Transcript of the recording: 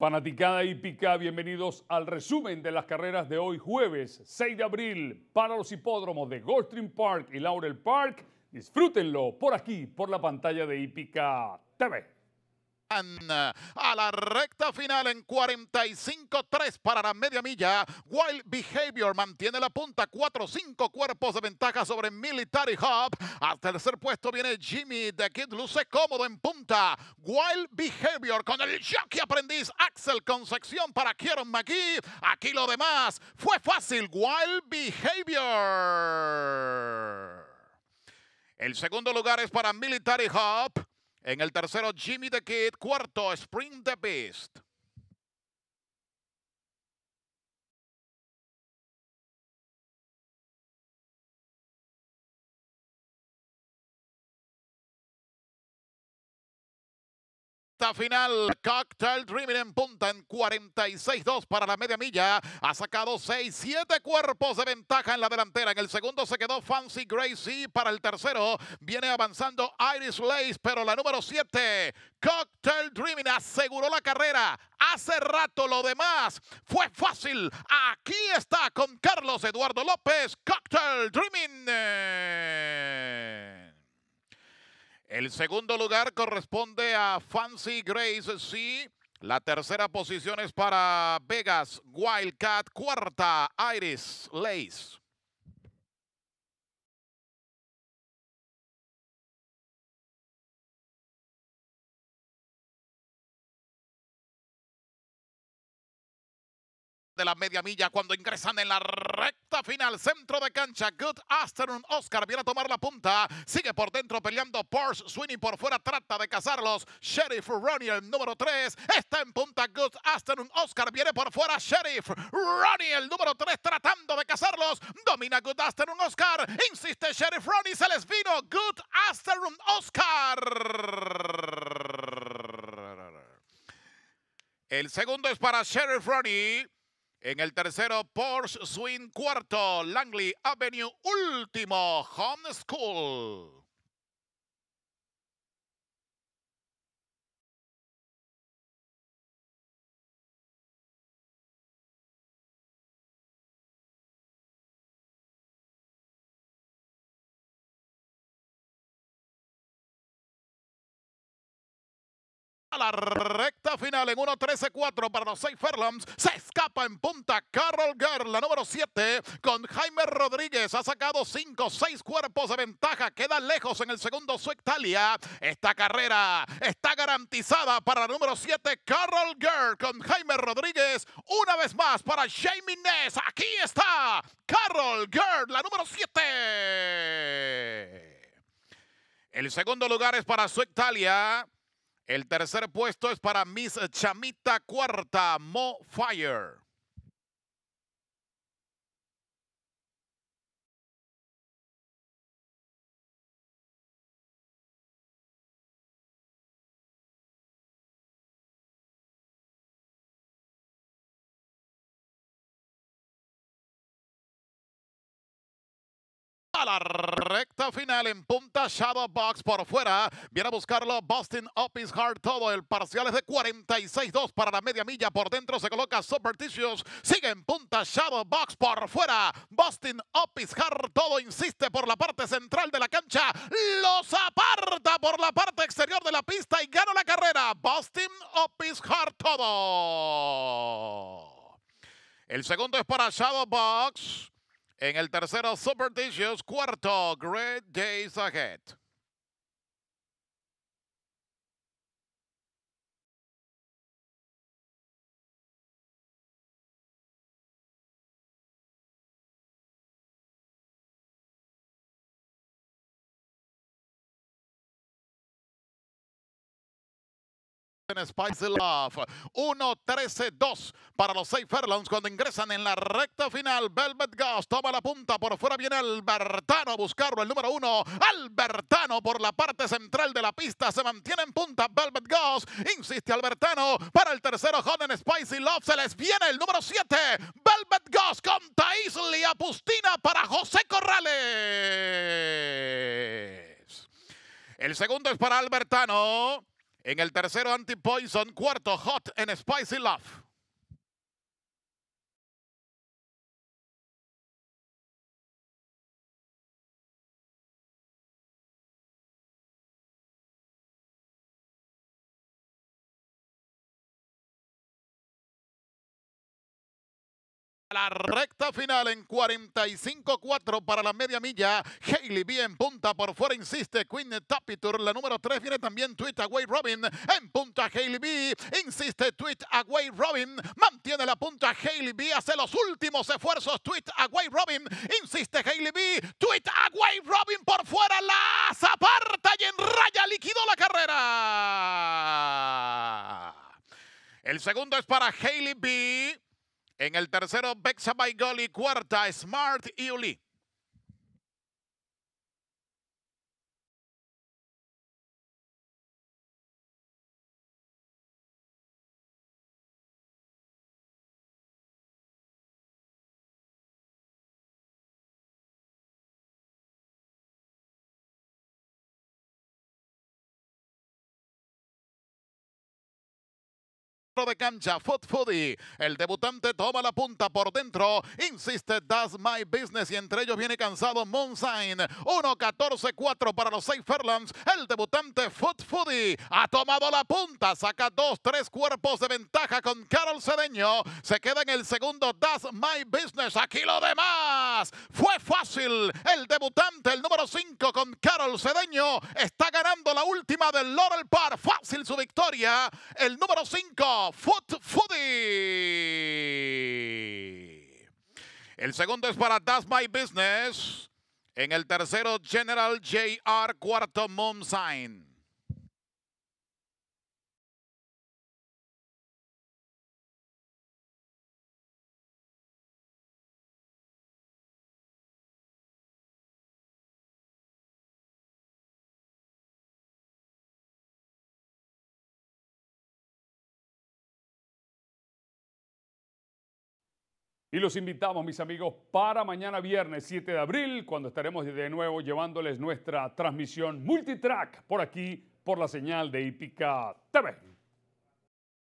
Fanaticada hípica, bienvenidos al resumen de las carreras de hoy jueves 6 de abril para los hipódromos de Goldstream Park y Laurel Park. Disfrútenlo por aquí, por la pantalla de hípica TV a la recta final en 45-3 para la media milla. Wild Behavior mantiene la punta, 4-5 cuerpos de ventaja sobre Military Hop. Al tercer puesto viene Jimmy The Kid, luce cómodo en punta. Wild Behavior con el jockey aprendiz Axel Concepción para Kieron McGee. Aquí lo demás fue fácil, Wild Behavior. El segundo lugar es para Military Hub. En el tercero, Jimmy the Kid. Cuarto, Spring the Beast. final. Cocktail Dreaming en punta en 46-2 para la media milla. Ha sacado 6, 7 cuerpos de ventaja en la delantera. En el segundo se quedó Fancy Gracie. Para el tercero viene avanzando Iris Lace, pero la número 7, Cocktail Dreaming, aseguró la carrera. Hace rato lo demás fue fácil. Aquí está con Carlos Eduardo López, Cocktail Dreaming. El segundo lugar corresponde a Fancy Grace C. La tercera posición es para Vegas Wildcat. Cuarta, Iris Lace. de la media milla cuando ingresan en la recta final. Centro de cancha. Good afternoon. Oscar viene a tomar la punta. Sigue por dentro peleando Porsche. Sweeney por fuera trata de cazarlos. Sheriff Ronnie, el número 3. Está en punta. Good afternoon. Oscar viene por fuera. Sheriff Ronnie, el número 3, tratando de cazarlos. Domina Good afternoon. Oscar. Insiste Sheriff Ronnie. Se les vino. Good afternoon. Oscar. El segundo es para Sheriff Ronnie. En el tercero, Porsche Swing. Cuarto, Langley Avenue. Último, Home School. A la recta final en 1-13-4 para los 6 Fairlands. Se escapa en punta Carol Girl, la número 7, con Jaime Rodríguez. Ha sacado 5, 6 cuerpos de ventaja. Queda lejos en el segundo su Esta carrera está garantizada para la número 7, Carol Girl, con Jaime Rodríguez. Una vez más para Jamie Ness. Aquí está Carol Girl, la número 7. El segundo lugar es para su el tercer puesto es para Miss Chamita Cuarta, Mo Fire. la recta final en punta Shadow Box por fuera. Viene a buscarlo Boston Opis Hard. Todo el parcial es de 46-2 para la media milla. Por dentro se coloca Superstitious. Sigue en punta Shadow Box por fuera. Boston Opis Hard. Todo insiste por la parte central de la cancha. Los aparta por la parte exterior de la pista y gana la carrera. Boston Oppice Hard. Todo. El segundo es para Shadow Box. En el tercero, Superstitious. Cuarto, Great Days Ahead. en Spicy Love. 1-13-2 para los 6 Fairlands cuando ingresan en la recta final. Velvet Ghost toma la punta. Por fuera viene Albertano a buscarlo. El número 1. Albertano por la parte central de la pista. Se mantiene en punta. Velvet Ghost Insiste Albertano para el tercero. Hot Spicy Love. Se les viene el número 7. Velvet Ghost con Taisley Apustina para José Corrales. El segundo es para Albertano. En el tercero, Anti-Poison. Cuarto, Hot and Spicy Love. La recta final en 45-4 para la media milla. B en punta por fuera, insiste Queen Tapitur. La número 3 viene también Tweet Away Robin. En punta Hayley B. Insiste Tweet Away Robin. Mantiene la punta Hayley B. Hace los últimos esfuerzos Tweet Away Robin. Insiste Hailey B. Tweet Away Robin por fuera. La aparta y en raya liquidó la carrera. El segundo es para Hailey B. En el tercero, Bexa by Cuarta, Smart Iuli. de cancha, Foot Foodie. El debutante toma la punta por dentro, insiste Does My Business y entre ellos viene cansado Monsign. 1-14-4 para los seis Fairlands. El debutante Foot Foodie ha tomado la punta, saca dos, tres cuerpos de ventaja con Carol Cedeño. Se queda en el segundo Does My Business. Aquí lo demás. Fue fácil. El debutante, el número 5 con Carol Cedeño, está ganando la última del Laurel Park. Fácil su victoria. El número 5 Foot Foodie. El segundo es para That's My Business. En el tercero, General J.R. Cuarto, Mom Sign. Y los invitamos, mis amigos, para mañana viernes 7 de abril, cuando estaremos de nuevo llevándoles nuestra transmisión multitrack por aquí, por la señal de Hípica TV.